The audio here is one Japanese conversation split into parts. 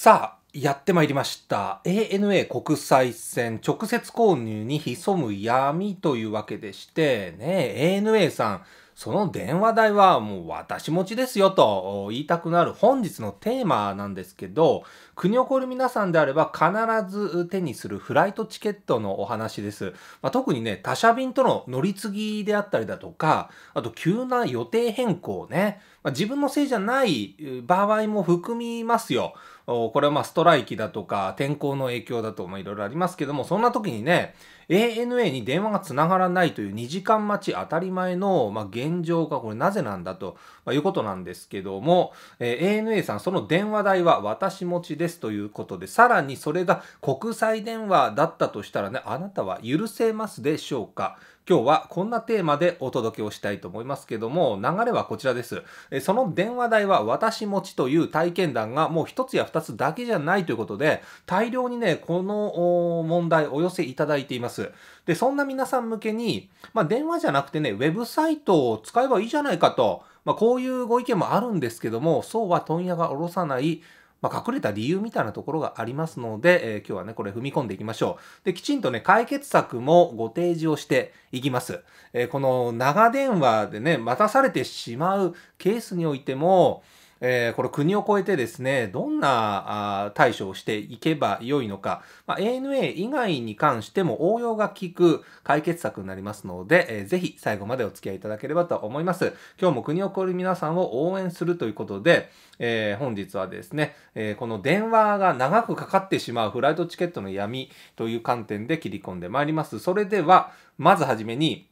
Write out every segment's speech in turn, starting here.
さあ、やってまいりました。ANA 国際線直接購入に潜む闇というわけでして、ね、ANA さん、その電話代はもう私持ちですよと言いたくなる本日のテーマなんですけど、国を越える皆さんであれば必ず手にするフライトチケットのお話です。まあ、特にね、他社便との乗り継ぎであったりだとか、あと急な予定変更ね、まあ、自分のせいじゃない場合も含みますよ。これはまあストライキだとか天候の影響だといろいろありますけども、そんな時にね、ANA に電話がつながらないという2時間待ち当たり前の、まあ、現状がこれなぜなんだと、まあ、いうことなんですけども、えー、ANA さんその電話代は私持ちですということでさらにそれが国際電話だったとしたらねあなたは許せますでしょうか今日はこんなテーマでお届けをしたいと思いますけども、流れはこちらです。その電話代は私持ちという体験談がもう一つや二つだけじゃないということで、大量にね、この問題お寄せいただいています。で、そんな皆さん向けに、まあ、電話じゃなくてね、ウェブサイトを使えばいいじゃないかと、まあ、こういうご意見もあるんですけども、そうは問屋が下ろさないまあ、隠れた理由みたいなところがありますので、えー、今日はね、これ踏み込んでいきましょう。で、きちんとね、解決策もご提示をしていきます。えー、この長電話でね、待たされてしまうケースにおいても、えー、これ国を越えてですね、どんな対処をしていけばよいのか、まあ、ANA 以外に関しても応用が効く解決策になりますので、えー、ぜひ最後までお付き合いいただければと思います。今日も国を越える皆さんを応援するということで、えー、本日はですね、えー、この電話が長くかかってしまうフライトチケットの闇という観点で切り込んでまいります。それでは、まずはじめに、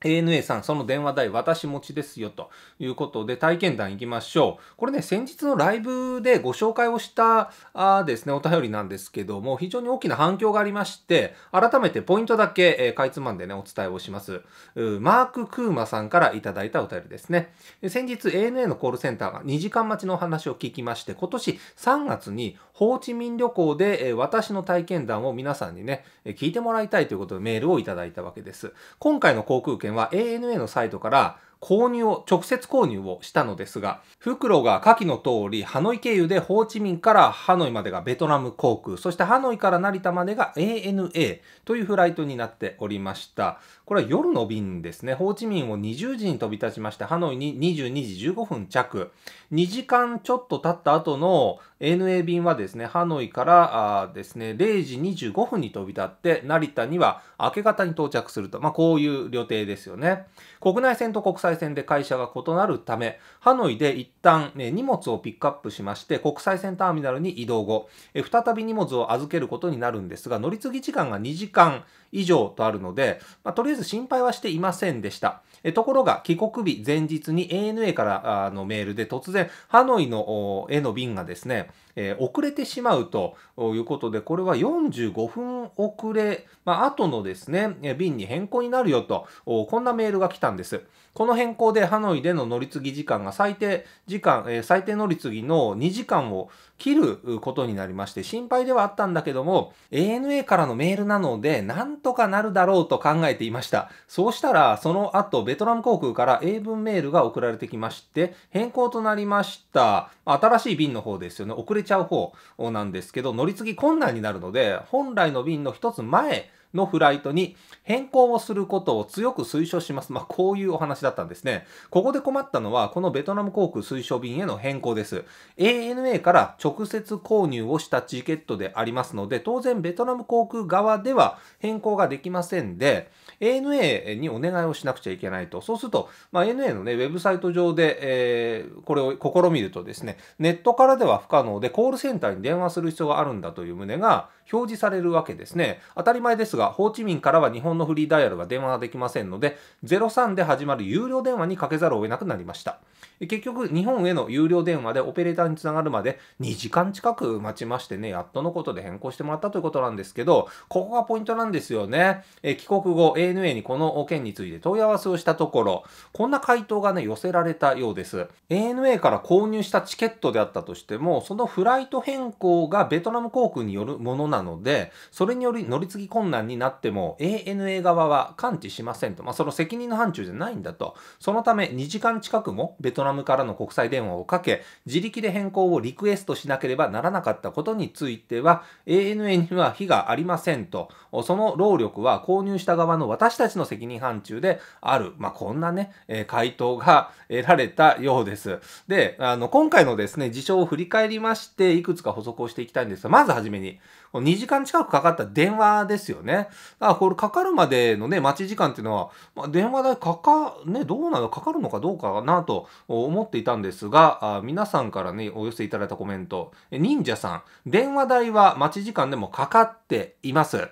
ANA さん、その電話代、私持ちですよ、ということで、体験談行きましょう。これね、先日のライブでご紹介をしたあですね、お便りなんですけども、非常に大きな反響がありまして、改めてポイントだけ、えー、かいつまんでね、お伝えをします。マーク・クーマさんからいただいたお便りですね。先日、ANA のコールセンターが2時間待ちのお話を聞きまして、今年3月に、ホーチミン旅行で、えー、私の体験談を皆さんにね、聞いてもらいたいということでメールをいただいたわけです。今回の航空券は ANA のサイトから購入を、直接購入をしたのですが、袋が下記の通り、ハノイ経由でホーチミンからハノイまでがベトナム航空、そしてハノイから成田までが ANA というフライトになっておりました。これは夜の便ですね。ホーチミンを20時に飛び立ちまして、ハノイに22時15分着。2時間ちょっと経った後の ANA 便はですね、ハノイからですね、0時25分に飛び立って、成田には明け方に到着すると。まあ、こういう予定ですよね。国内線と国際際線で会社が異なるため、ハノイで一旦、ね、荷物をピックアップしまして、国際線ターミナルに移動後、え再び荷物を預けることになるんですが、乗り継ぎ時間が2時間以上とあるので、まあ、とりあえず心配はしていませんでした。えところが、帰国日前日に ANA からのメールで突然、ハノイのへの便がですね、えー、遅れてしまうということで、これは45分遅れ、まあ、後のですね、便に変更になるよと、こんなメールが来たんです。この変更でハノイでの乗り継ぎ時間が最低時間、えー、最低乗り継ぎの2時間を切ることになりまして、心配ではあったんだけども、ANA からのメールなので、なんとかなるだろうと考えていました。そうしたら、その後、ベトナム航空から英文メールが送られてきまして、変更となりました。新しい便の方ですよね。遅れちゃう方なんですけど乗り継ぎ困難になるので本来の便の1つ前のフライトに変更をすることを強く推奨します。まあ、こういうお話だったんですね。ここで困ったのは、このベトナム航空推奨便への変更です。ANA から直接購入をしたチケットでありますので、当然ベトナム航空側では変更ができませんで、ANA にお願いをしなくちゃいけないと。そうすると、まあ、ANA のね、ウェブサイト上で、えー、これを試みるとですね、ネットからでは不可能で、コールセンターに電話する必要があるんだという旨が表示されるわけですね。当たり前ですが、ホーチミンからは日本のフリーダイヤルは電話ができませんので、03で始まる有料電話にかけざるを得なくなりました。結局、日本への有料電話でオペレーターにつながるまで2時間近く待ちましてね、やっとのことで変更してもらったということなんですけど、ここがポイントなんですよね。え帰国後、ANA にこの件について問い合わせをしたところ、こんな回答がね、寄せられたようです。ANA から購入したチケットであったとしても、そのフライト変更がベトナム航空によるものなので、それにより乗り継ぎ困難になっても ANA 側は関知しませんと、まあ、その責任の範疇じゃないんだと、そのため2時間近くもベトナムからの国際電話をかけ、自力で変更をリクエストしなければならなかったことについては、ANA には非がありませんと、その労力は購入した側の私たちの責任範疇である、まあ、こんなね、え回答が得られたようです。で、あの、今回のですね、事象を振り返りまして、いくつか補足をしていきたいんですが、まずはじめに、2時間近くかかった電話ですよね。だからこれかかるまでのね、待ち時間っていうのは、まあ、電話代かか、ね、どうなのかかるのかどうかなと思っていたんですが、あ皆さんからね、お寄せいただいたコメント、忍者さん、電話代は待ち時間でもかかっています。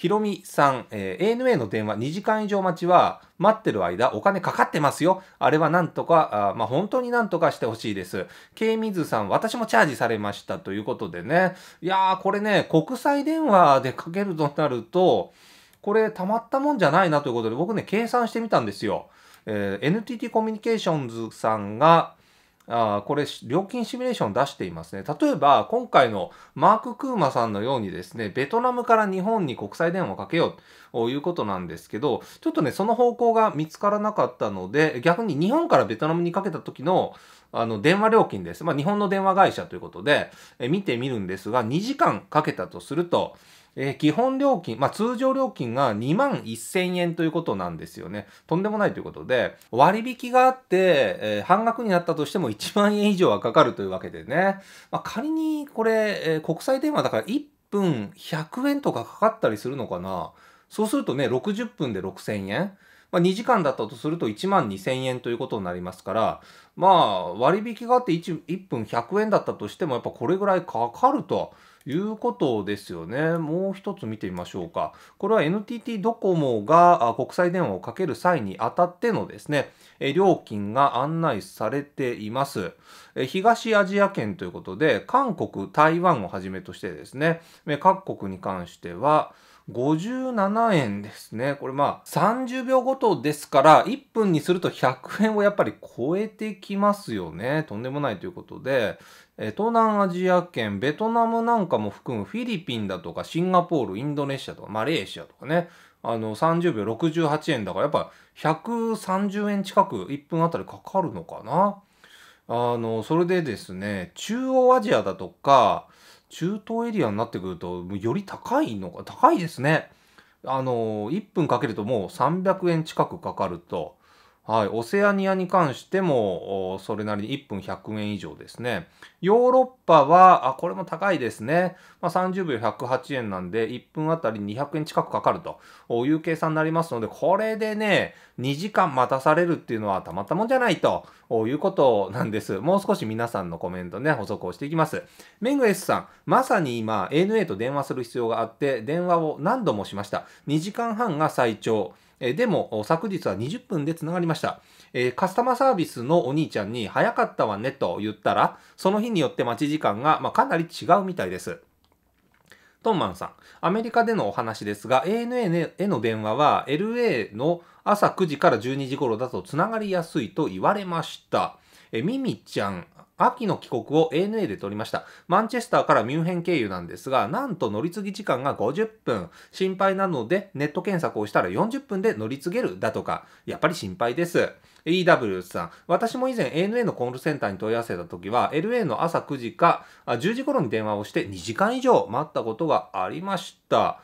ひろみさん、えー、ANA の電話2時間以上待ちは待ってる間お金かかってますよ。あれはなんとか、あまあ、本当になんとかしてほしいです。ケイミズさん、私もチャージされましたということでね。いやー、これね、国際電話でかけるとなると、これたまったもんじゃないなということで、僕ね、計算してみたんですよ。えー、NTT コミュニケーションズさんが、あこれ料金シミュレーション出していますね。例えば今回のマーク・クーマさんのようにですね、ベトナムから日本に国際電話をかけようということなんですけど、ちょっとね、その方向が見つからなかったので、逆に日本からベトナムにかけた時のあの電話料金です。まあ、日本の電話会社ということで、え見てみるんですが、2時間かけたとすると、えー、基本料金、まあ、通常料金が2万1000円ということなんですよね。とんでもないということで、割引があって、えー、半額になったとしても1万円以上はかかるというわけでね。まあ、仮にこれ、えー、国際電話だから1分100円とかかかったりするのかな。そうするとね、60分で6000円。まあ、2時間だったとすると1万2000円ということになりますから、まあ、割引があって 1, 1分100円だったとしても、やっぱこれぐらいかかると。いうことですよね。もう一つ見てみましょうか。これは NTT ドコモが国際電話をかける際にあたってのですね、料金が案内されています。東アジア圏ということで、韓国、台湾をはじめとしてですね、各国に関しては、57円ですね。これまあ30秒ごとですから1分にすると100円をやっぱり超えてきますよね。とんでもないということで、え東南アジア圏、ベトナムなんかも含むフィリピンだとかシンガポール、インドネシアとかマレーシアとかね。あの30秒68円だからやっぱ130円近く1分あたりかかるのかな。あの、それでですね、中央アジアだとか、中東エリアになってくるとより高いのが高いですねあの1分かけるともう300円近くかかるとはい、オセアニアに関してもそれなりに1分100円以上ですね。ヨーロッパは、あこれも高いですね、まあ、30秒108円なんで1分あたり200円近くかかるという計算になりますのでこれでね2時間待たされるっていうのはたまったもんじゃないということなんです。もう少し皆さんのコメントね補足をしていきます。メング S さんまさに今 ANA と電話する必要があって電話を何度もしました。2時間半が最長。えでも、昨日は20分で繋がりました。えカスタマーサービスのお兄ちゃんに早かったわねと言ったら、その日によって待ち時間が、まあ、かなり違うみたいです。トンマンさん、アメリカでのお話ですが、ANA への電話は LA の朝9時から12時頃だと繋がりやすいと言われました。え、ミミちゃん、秋の帰国を ANA で取りました。マンチェスターからミュンヘン経由なんですが、なんと乗り継ぎ時間が50分。心配なので、ネット検索をしたら40分で乗り継げるだとか、やっぱり心配です。EW さん、私も以前 ANA のコールセンターに問い合わせた時は、LA の朝9時か10時頃に電話をして2時間以上待ったことがありました。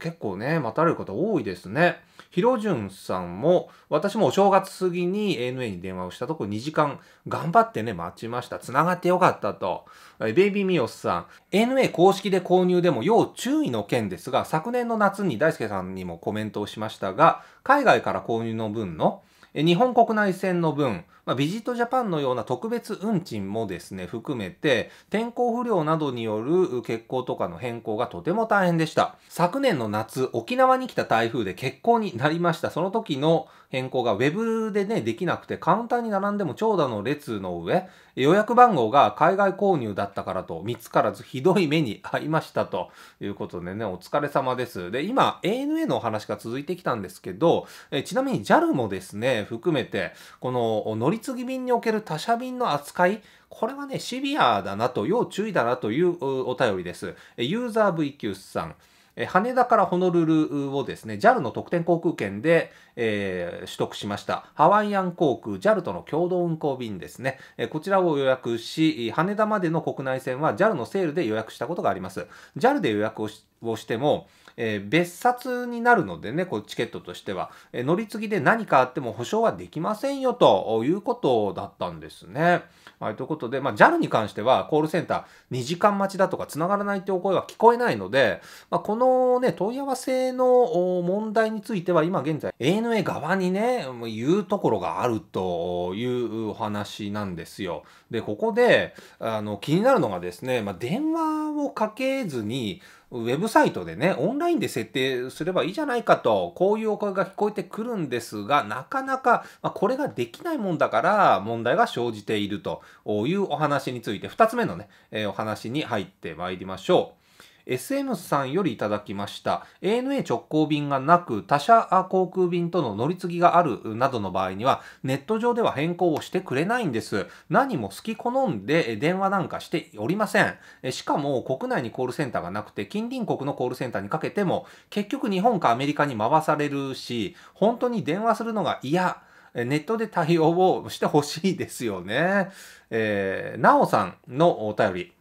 結構ね、待たれる方多いですね。ひろじゅんさんも、私もお正月過ぎに ANA に電話をしたとこ2時間頑張ってね、待ちました。繋がってよかったと。ベイビーミオスさん、ANA 公式で購入でも要注意の件ですが、昨年の夏に大輔さんにもコメントをしましたが、海外から購入の分の、日本国内線の分、まあ、ビジットジャパンのような特別運賃もですね、含めて、天候不良などによる欠航とかの変更がとても大変でした。昨年の夏、沖縄に来た台風で欠航になりました。その時の変更が Web でね、できなくて、カウンターに並んでも長蛇の列の上、予約番号が海外購入だったからと、見つからずひどい目に遭いましたということでね、お疲れ様です。で、今、ANA のお話が続いてきたんですけど、えちなみに JAL もですね、含めて、この乗り取次便における他社便の扱い、これはね、シビアだなと、要注意だなというお便りです。ユーザー VQ さん。羽田からホノルルをですね、JAL の特典航空券で、えー、取得しました。ハワイアン航空、JAL との共同運航便ですね、えこちらを予約し、羽田までの国内線は JAL のセールで予約したことがあります。JAL で予約をしても、えー、別冊になるのでね、こうチケットとしては、えー、乗り継ぎで何かあっても保証はできませんよということだったんですね。はい、ということで、まあ、JAL に関してはコールセンター2時間待ちだとか繋がらないというお声は聞こえないので、まあ、このね、問い合わせの問題については今現在 ANA 側にね、言うところがあるというお話なんですよ。で、ここで、あの、気になるのがですね、まあ、電話をかけずに、ウェブサイトでね、オンラインで設定すればいいじゃないかと、こういうお声が聞こえてくるんですが、なかなか、まこれができないもんだから問題が生じているというお話について、2つ目のね、えお話に入ってまいりましょう。SM さんよりいただきました ANA 直行便がなく他社航空便との乗り継ぎがあるなどの場合にはネット上では変更をしてくれないんです何も好き好んで電話なんかしておりませんしかも国内にコールセンターがなくて近隣国のコールセンターにかけても結局日本かアメリカに回されるし本当に電話するのが嫌ネットで対応をしてほしいですよね。えー、なおさんのお便り。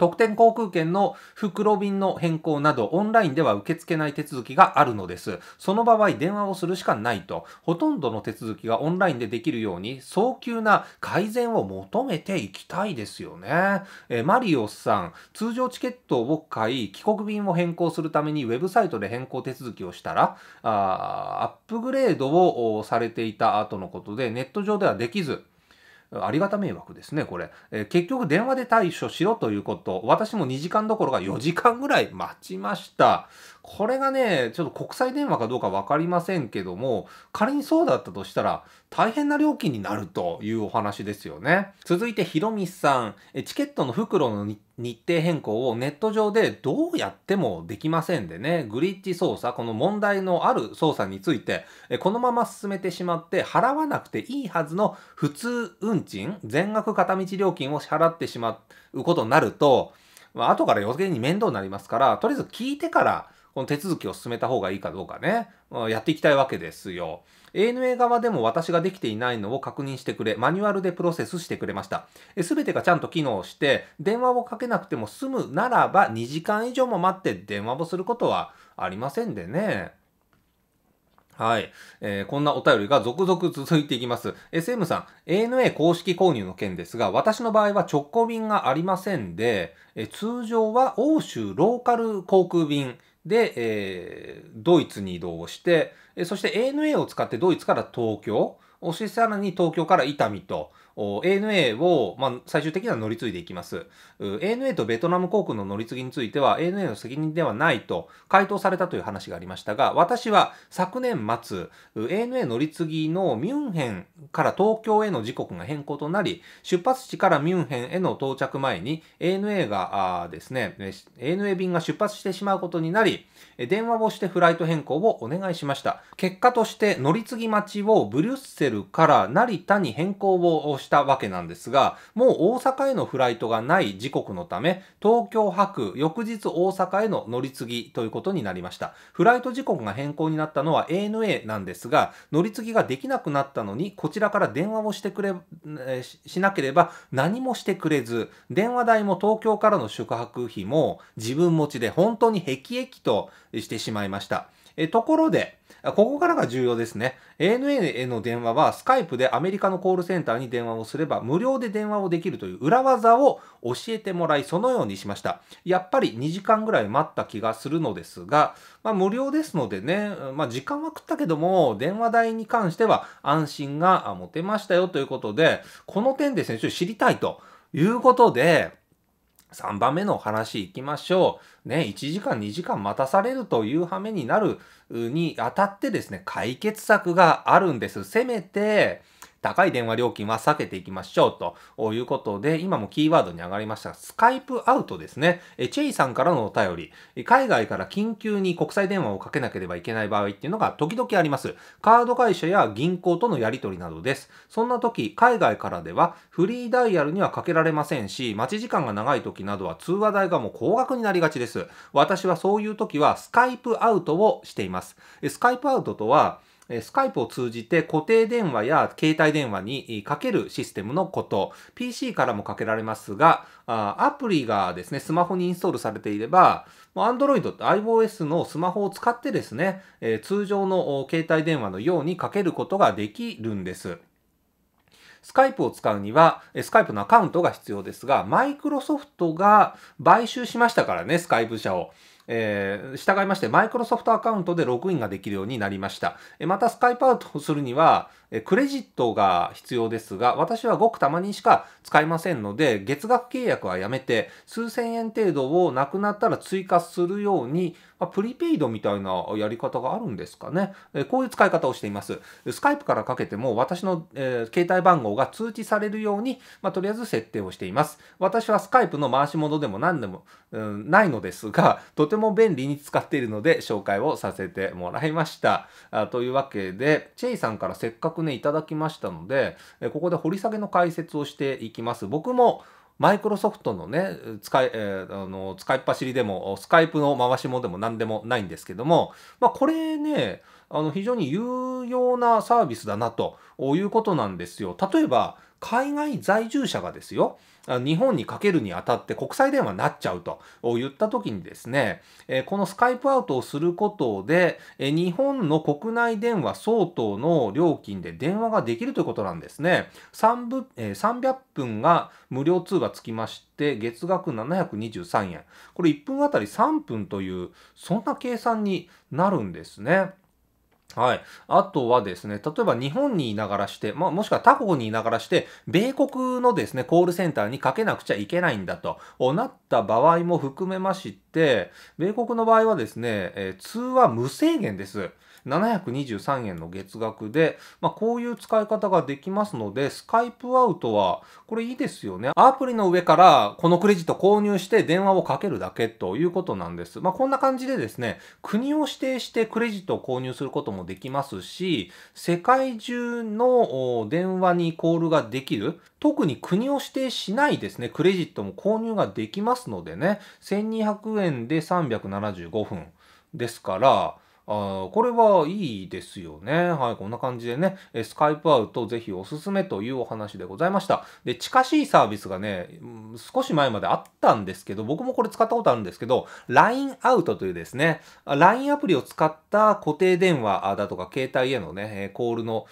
特典航空券の袋便の変更などオンラインでは受け付けない手続きがあるのです。その場合電話をするしかないと、ほとんどの手続きがオンラインでできるように早急な改善を求めていきたいですよね。えマリオさん、通常チケットを買い、帰国便を変更するためにウェブサイトで変更手続きをしたら、あアップグレードをされていた後のことでネット上ではできず、ありがた迷惑ですね、これ。えー、結局電話で対処しろということ、私も2時間どころか4時間ぐらい待ちました。これがね、ちょっと国際電話かどうか分かりませんけども、仮にそうだったとしたら、大変な料金になるというお話ですよね。続いて、ひろみさん。チケットの袋の日程変更をネット上でどうやってもできませんでね、グリッチ操作、この問題のある操作について、このまま進めてしまって払わなくていいはずの普通運賃、全額片道料金を支払ってしまうことになると、まあ、後から余計に面倒になりますから、とりあえず聞いてからこの手続きを進めた方がいいかどうかね、やっていきたいわけですよ。ANA 側でも私ができていないのを確認してくれ、マニュアルでプロセスしてくれました。すべてがちゃんと機能して、電話をかけなくても済むならば2時間以上も待って電話をすることはありませんでね。はい、えー。こんなお便りが続々続いていきます。SM さん、ANA 公式購入の件ですが、私の場合は直行便がありませんで、え通常は欧州ローカル航空便、で、えー、ドイツに移動をして、そして ANA を使ってドイツから東京、そしてさらに東京から伊丹と、ANA を、まあ、最終的には乗り継いでいきます。ANA とベトナム航空の乗り継ぎについては ANA の責任ではないと回答されたという話がありましたが、私は昨年末、ANA 乗り継ぎのミュンヘンから東京への時刻が変更となり、出発地からミュンヘンへの到着前に ANA がですね、ANA 便が出発してしまうことになり、電話をしてフライト変更をお願いしました。結果として乗り継ぎ待ちをブリュッセルから成田に変更をしてしたわけなんですが、もう大阪へのフライトがない時刻のため、東京泊、翌日大阪への乗り継ぎということになりました。フライト時刻が変更になったのは ANA なんですが、乗り継ぎができなくなったのに、こちらから電話をしてくれ、しなければ何もしてくれず、電話代も東京からの宿泊費も自分持ちで本当にへきとしてしまいました。えところで、ここからが重要ですね。ANA への電話は、スカイプでアメリカのコールセンターに電話をすれば、無料で電話をできるという裏技を教えてもらい、そのようにしました。やっぱり2時間ぐらい待った気がするのですが、まあ、無料ですのでね、まあ、時間は食ったけども、電話代に関しては安心が持てましたよということで、この点ですね、ちょっと知りたいということで、3番目の話行きましょう。ね、1時間2時間待たされるという羽目になるにあたってですね、解決策があるんです。せめて、高い電話料金は避けていきましょうということで、今もキーワードに上がりましたスカイプアウトですね。えチェイさんからのお便り、海外から緊急に国際電話をかけなければいけない場合っていうのが時々あります。カード会社や銀行とのやり取りなどです。そんな時、海外からではフリーダイヤルにはかけられませんし、待ち時間が長い時などは通話代がもう高額になりがちです。私はそういう時はスカイプアウトをしています。スカイプアウトとは、スカイプを通じて固定電話や携帯電話にかけるシステムのこと、PC からもかけられますが、アプリがですね、スマホにインストールされていれば、Android と iOS のスマホを使ってですね、通常の携帯電話のようにかけることができるんです。スカイプを使うには、スカイプのアカウントが必要ですが、マイクロソフトが買収しましたからね、スカイプ社を。えー、従いまして、マイクロソフトアカウントでログインができるようになりました。えまた、スカイプアウトするには、えクレジットが必要ですが、私はごくたまにしか使いませんので、月額契約はやめて、数千円程度をなくなったら追加するように、まプリペイドみたいなやり方があるんですかね。えこういう使い方をしています。スカイプからかけても、私の、えー、携帯番号が通知されるように、まあ、とりあえず設定をしています。私はスカイプの回し物でも何でも、うん、ないのですが、とてもも便利に使っているので紹介をさせてもらいました。あというわけで、チェイさんからせっかくね、いただきましたので、ここで掘り下げの解説をしていきます。僕もマイクロソフトのね、使い、えー、あの、使いっ走りでも、スカイプの回しもでも何でもないんですけども、まあ、これね、あの、非常に有用なサービスだなということなんですよ。例えば、海外在住者がですよ、日本にかけるにあたって国際電話になっちゃうと言った時にですね、このスカイプアウトをすることで、日本の国内電話相当の料金で電話ができるということなんですね。300分が無料通話つきまして、月額723円。これ1分あたり3分という、そんな計算になるんですね。はい。あとはですね、例えば日本にいながらして、まあ、もしくは他国にいながらして、米国のですね、コールセンターにかけなくちゃいけないんだと、なった場合も含めまして、米国の場合はですね、えー、通話無制限です。723円の月額で、まあ、こういう使い方ができますので、スカイプアウトは、これいいですよね。アプリの上からこのクレジット購入して電話をかけるだけということなんです。まあ、こんな感じでですね、国を指定してクレジットを購入することもできますし、世界中の電話にコールができる、特に国を指定しないですね、クレジットも購入ができますのでね、1200円で375分ですから、あこれはいいですよね。はい、こんな感じでね、スカイプアウトぜひおすすめというお話でございました。で、近しいサービスがね、少し前まであったんですけど、僕もこれ使ったことあるんですけど、LINE アウトというですね、LINE アプリを使った固定電話だとか携帯へのね、コールの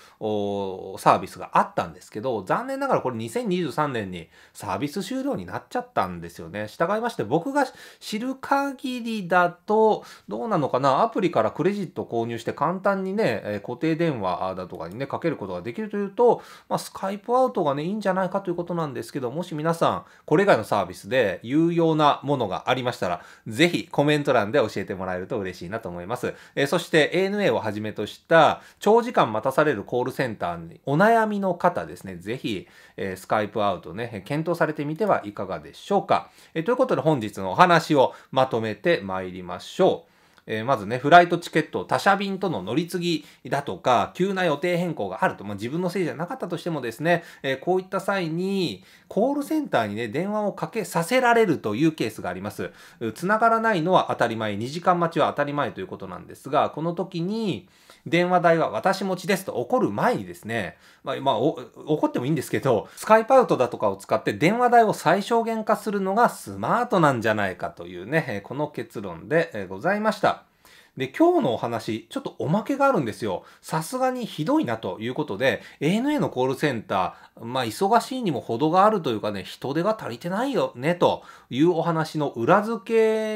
サービスがあったんですけど、残念ながらこれ2023年にサービス終了になっちゃったんですよね。従いまして僕が知る限りだと、どうなのかな、アプリからくれレジット購入して簡単にね、え固定電話だとかにね、かけることができるというと、まあ、スカイプアウトがね、いいんじゃないかということなんですけど、もし皆さん、これ以外のサービスで有用なものがありましたら、ぜひコメント欄で教えてもらえると嬉しいなと思います。えそして ANA をはじめとした長時間待たされるコールセンターにお悩みの方ですね、ぜひ、えスカイプアウトね、検討されてみてはいかがでしょうか。えということで本日のお話をまとめてまいりましょう。えー、まずね、フライトチケット、他社便との乗り継ぎだとか、急な予定変更があると、まあ、自分のせいじゃなかったとしてもですね、えー、こういった際に、コールセンターにね、電話をかけさせられるというケースがあります。繋がらないのは当たり前、2時間待ちは当たり前ということなんですが、この時に、電話代は私持ちですと怒る前にですね、まあ、まあ、怒ってもいいんですけど、スカイプアウトだとかを使って電話代を最小限化するのがスマートなんじゃないかというね、この結論でございました。で、今日のお話、ちょっとおまけがあるんですよ。さすがにひどいなということで、ANA のコールセンター、まあ、忙しいにも程があるというかね、人手が足りてないよね、というお話の裏付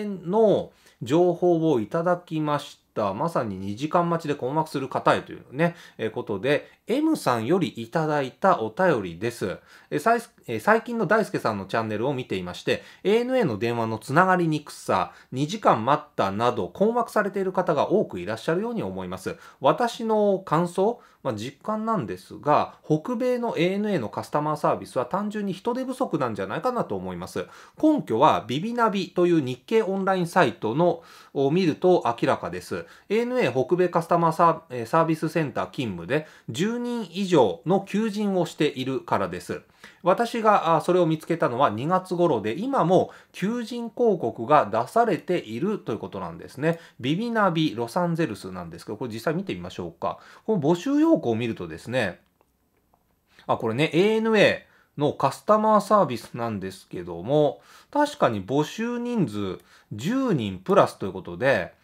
けの情報をいただきましたまさに2時間待ちで困惑する方へというね、えー、ことで M さんよりいただいたお便りです。えー、えー、最近の大輔さんのチャンネルを見ていまして、ANA の電話のつながりにくさ、2時間待ったなど困惑されている方が多くいらっしゃるように思います。私の感想、まあ、実感なんですが、北米の ANA のカスタマーサービスは単純に人手不足なんじゃないかなと思います。根拠はビビナビという日経オンラインサイトのを見ると明らかです。ANA 北米カスタマーサービスセンター勤務で10人以上の求人をしているからです。私がそれを見つけたのは2月頃で、今も求人広告が出されているということなんですね。ビビナビロサンゼルスなんですけど、これ実際見てみましょうか。この募集要項を見るとですね、あ、これね、ANA のカスタマーサービスなんですけども、確かに募集人数10人プラスということで、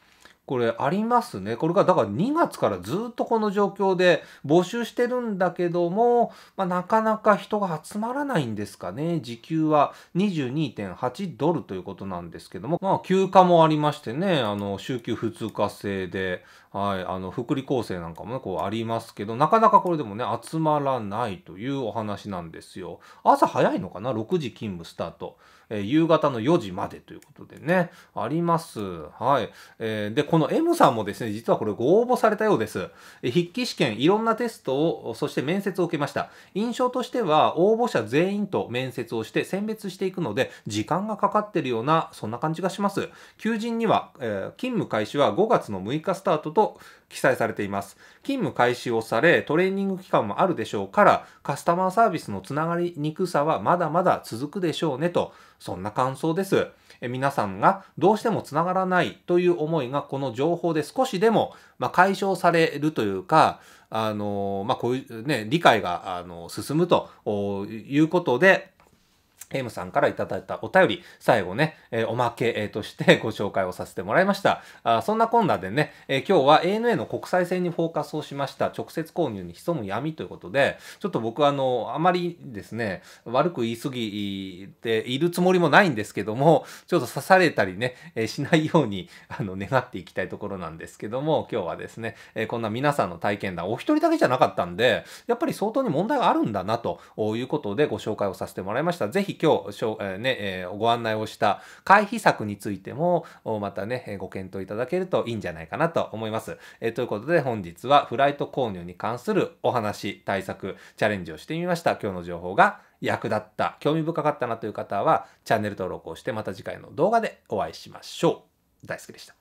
これありますね。これがだから2月からずっとこの状況で募集してるんだけども、まあ、なかなか人が集まらないんですかね。時給は22.8ドルということなんですけども、まあ休暇もありましてね、あの、週休2日制で、はい、あの、福利厚生なんかもね、こうありますけど、なかなかこれでもね、集まらないというお話なんですよ。朝早いのかな ?6 時勤務スタート。えー、夕方の4時までということでね、あります。はい。えー、で、この M さんもですね、実はこれご応募されたようです。え筆記試験、いろんなテストを、そして面接を受けました。印象としては、応募者全員と面接をして選別していくので、時間がかかってるような、そんな感じがします。求人には、え勤務開始は5月の6日スタートと記載されています。勤務開始をされ、トレーニング期間もあるでしょうから、カスタマーサービスのつながりにくさはまだまだ続くでしょうねと、そんな感想です。皆さんがどうしてもつながらないという思いがこの情報で少しでも、ま解消されるというか、あのまあ、こういうね、理解が、あの進むということで、エムさんからいただいたお便り、最後ね、えー、おまけ、えー、として ご紹介をさせてもらいました。あそんなこんなでね、えー、今日は ANA の国際線にフォーカスをしました。直接購入に潜む闇ということで、ちょっと僕はあの、あまりですね、悪く言いすぎているつもりもないんですけども、ちょっと刺されたりね、えしないように、あの、願っていきたいところなんですけども、今日はですね、えこんな皆さんの体験談、お一人だけじゃなかったんで、やっぱり相当に問題があるんだなということでご紹介をさせてもらいました。ぜひ今日しょ、えねえご案内をした回避策についてもまたねご検討いただけるといいんじゃないかなと思います。えー、ということで本日はフライト購入に関するお話対策チャレンジをしてみました。今日の情報が役立った興味深かったなという方はチャンネル登録をしてまた次回の動画でお会いしましょう。大好きでした。